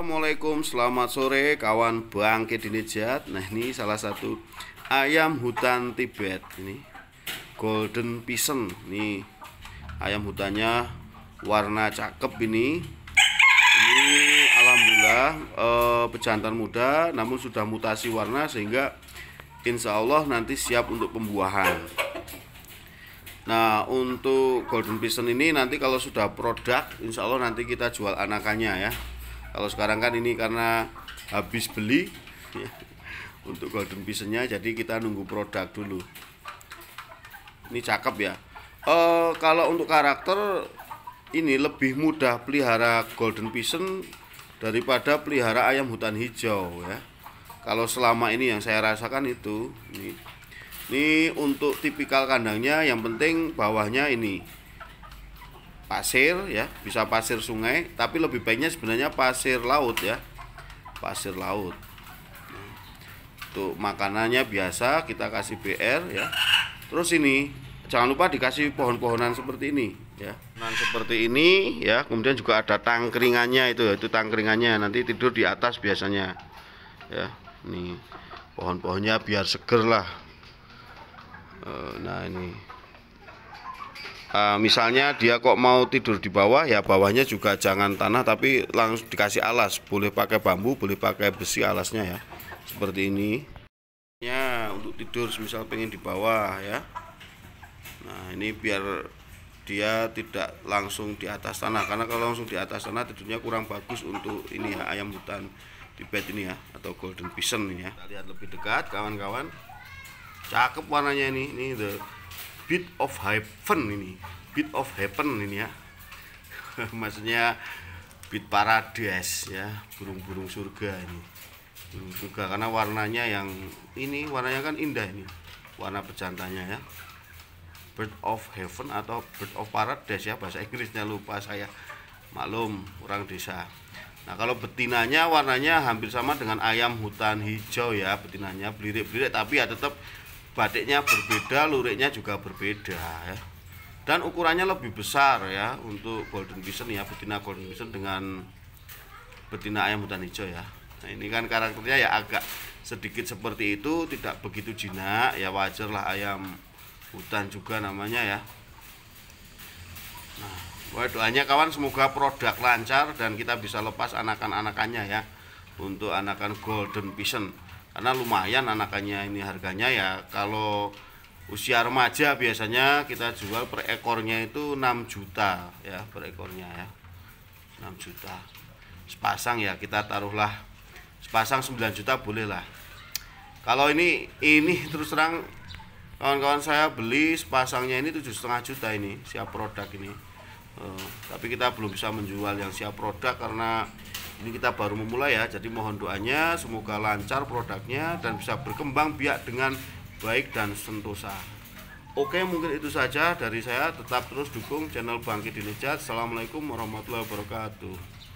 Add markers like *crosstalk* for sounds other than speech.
Assalamualaikum, selamat sore kawan bangkit ini jahat Nah, ini salah satu ayam hutan Tibet ini. Golden Pisen Nih. Ayam hutannya warna cakep ini. Ini alhamdulillah eh, pejantan muda namun sudah mutasi warna sehingga insya Allah nanti siap untuk pembuahan. Nah, untuk Golden Pisen ini nanti kalau sudah produk, insya Allah nanti kita jual anakannya ya kalau sekarang kan ini karena habis beli untuk golden pissennya jadi kita nunggu produk dulu ini cakep ya e, kalau untuk karakter ini lebih mudah pelihara golden Pisen daripada pelihara ayam hutan hijau ya kalau selama ini yang saya rasakan itu ini, ini untuk tipikal kandangnya yang penting bawahnya ini pasir ya, bisa pasir sungai, tapi lebih baiknya sebenarnya pasir laut ya. Pasir laut. Untuk makanannya biasa kita kasih BR ya. Terus ini jangan lupa dikasih pohon-pohonan seperti ini ya. Pohonan seperti ini ya, kemudian juga ada tangkringannya itu ya, itu tangkringannya nanti tidur di atas biasanya. Ya, nih pohon-pohonnya biar seger lah. Eh, nah ini uh, misalnya dia kok mau tidur di bawah ya bawahnya juga jangan tanah tapi langsung dikasih alas boleh pakai bambu boleh pakai besi alasnya ya seperti ini ya untuk tidur misal pengen di bawah ya nah ini biar dia tidak langsung di atas tanah karena kalau langsung di atas tanah tidurnya kurang bagus untuk ini ya ayam hutan Tibet ini ya atau golden pigeon ini ya kita lihat lebih dekat kawan-kawan cakep warnanya ini ini the bit of heaven ini bit of heaven ini ya *laughs* maksudnya bit paradise ya burung-burung surga ini burung surga karena warnanya yang ini warnanya kan indah ini warna pejantannya ya bird of heaven atau bird of paradise ya bahasa Inggrisnya lupa saya maklum orang desa nah kalau betinanya warnanya hampir sama dengan ayam hutan hijau ya betinanya belirik-belirik tapi ya tetap batiknya berbeda luriknya juga berbeda ya dan ukurannya lebih besar ya untuk golden vision ya betina golden vision dengan betina ayam hutan hijau ya nah ini kan karakternya ya agak sedikit seperti itu tidak begitu jinak ya wajar lah ayam hutan juga namanya ya nah Wah, doanya kawan semoga produk lancar dan kita bisa lepas anakan-anakannya ya untuk anakan golden vision karena lumayan anakannya ini harganya ya kalau usia remaja biasanya kita jual per ekornya itu 6 juta ya per ekornya ya 6 juta sepasang ya kita taruhlah sepasang 9 juta bolehlah kalau ini ini terus terang kawan-kawan saya beli sepasangnya ini tujuh setengah juta ini siap produk ini uh, tapi kita belum bisa menjual yang siap produk karena ini kita baru memulai ya jadi mohon doanya semoga lancar produknya dan bisa berkembang biak dengan baik dan sentosa Oke mungkin itu saja dari saya tetap terus dukung channel Bangkit Indonesia Assalamualaikum warahmatullahi wabarakatuh